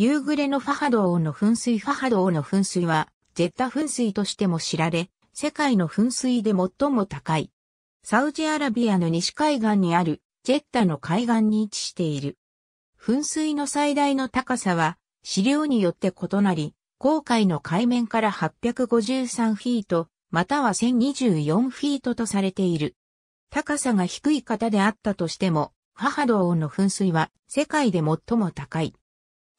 夕暮れのファハドーの噴水ファハドーの噴水は、ジェッタ噴水としても知られ、世界の噴水で最も高い。サウジアラビアの西海岸にある、ジェッタの海岸に位置している。噴水の最大の高さは、資料によって異なり、航海の海面から853フィート、または1024フィートとされている。高さが低い方であったとしても、ファハドーの噴水は世界で最も高い。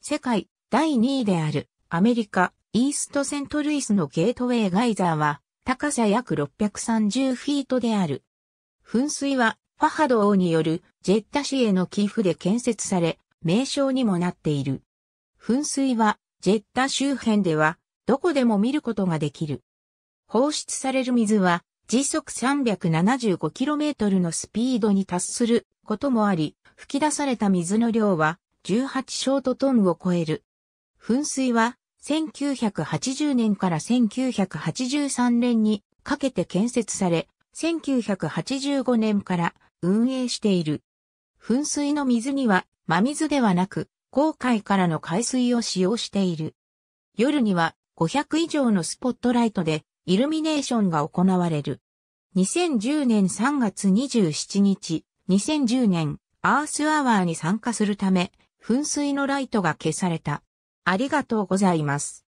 世界第2位であるアメリカイーストセントルイスのゲートウェイガイザーは高さ約630フィートである。噴水はファハド王によるジェッタ市への寄付で建設され、名称にもなっている。噴水はジェッタ周辺ではどこでも見ることができる。放出される水は時速 375km のスピードに達することもあり、吹き出された水の量は18ショートトンを超える。噴水は1980年から1983年にかけて建設され、1985年から運営している。噴水の水には真水ではなく、航海からの海水を使用している。夜には500以上のスポットライトでイルミネーションが行われる。2010年3月27日、2010年アースアワーに参加するため、噴水のライトが消された。ありがとうございます。